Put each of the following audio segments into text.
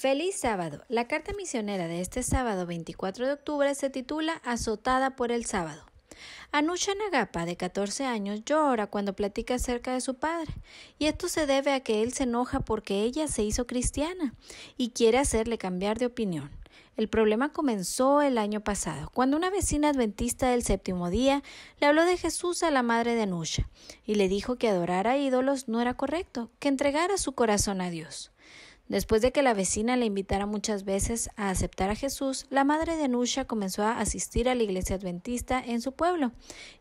Feliz sábado. La carta misionera de este sábado 24 de octubre se titula Azotada por el sábado. Anusha Nagapa, de 14 años, llora cuando platica acerca de su padre, y esto se debe a que él se enoja porque ella se hizo cristiana y quiere hacerle cambiar de opinión. El problema comenzó el año pasado, cuando una vecina adventista del séptimo día le habló de Jesús a la madre de Anusha y le dijo que adorar a ídolos no era correcto, que entregara su corazón a Dios. Después de que la vecina le invitara muchas veces a aceptar a Jesús, la madre de Anusha comenzó a asistir a la iglesia adventista en su pueblo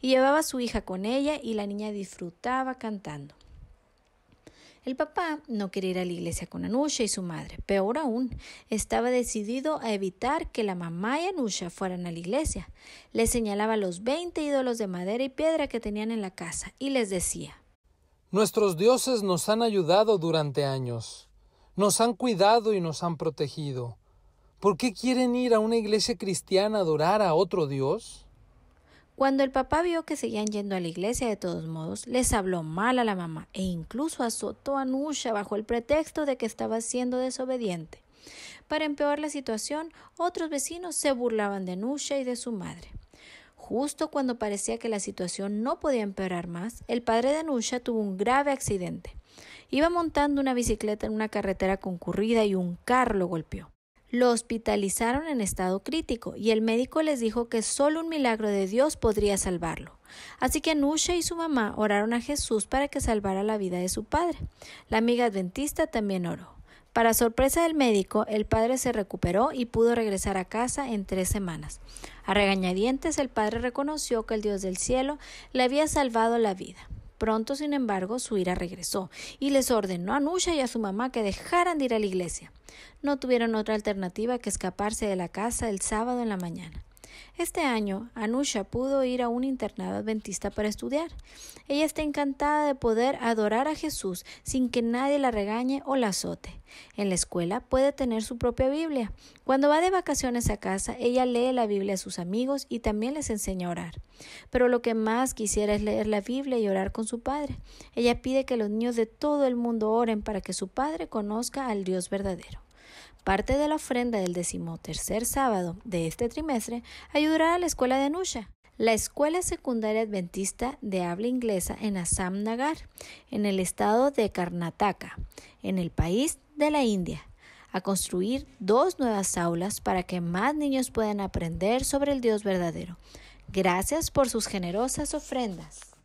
y llevaba a su hija con ella y la niña disfrutaba cantando. El papá no quería ir a la iglesia con Anusha y su madre. Peor aún, estaba decidido a evitar que la mamá y Anusha fueran a la iglesia. Le señalaba los 20 ídolos de madera y piedra que tenían en la casa y les decía, Nuestros dioses nos han ayudado durante años. Nos han cuidado y nos han protegido. ¿Por qué quieren ir a una iglesia cristiana a adorar a otro Dios? Cuando el papá vio que seguían yendo a la iglesia de todos modos, les habló mal a la mamá e incluso azotó a Nusha bajo el pretexto de que estaba siendo desobediente. Para empeorar la situación, otros vecinos se burlaban de Nusha y de su madre. Justo cuando parecía que la situación no podía empeorar más, el padre de Nusha tuvo un grave accidente. Iba montando una bicicleta en una carretera concurrida y un carro lo golpeó. Lo hospitalizaron en estado crítico y el médico les dijo que solo un milagro de Dios podría salvarlo. Así que Anusha y su mamá oraron a Jesús para que salvara la vida de su padre. La amiga adventista también oró. Para sorpresa del médico, el padre se recuperó y pudo regresar a casa en tres semanas. A regañadientes, el padre reconoció que el Dios del cielo le había salvado la vida. Pronto, sin embargo, su ira regresó y les ordenó a Nusha y a su mamá que dejaran de ir a la iglesia. No tuvieron otra alternativa que escaparse de la casa el sábado en la mañana. Este año, Anusha pudo ir a un internado adventista para estudiar. Ella está encantada de poder adorar a Jesús sin que nadie la regañe o la azote. En la escuela puede tener su propia Biblia. Cuando va de vacaciones a casa, ella lee la Biblia a sus amigos y también les enseña a orar. Pero lo que más quisiera es leer la Biblia y orar con su padre. Ella pide que los niños de todo el mundo oren para que su padre conozca al Dios verdadero. Parte de la ofrenda del decimotercer sábado de este trimestre ayudará a la escuela de Nusha, la escuela secundaria adventista de habla inglesa en Assam Nagar, en el estado de Karnataka, en el país de la India a construir dos nuevas aulas para que más niños puedan aprender sobre el Dios verdadero. Gracias por sus generosas ofrendas.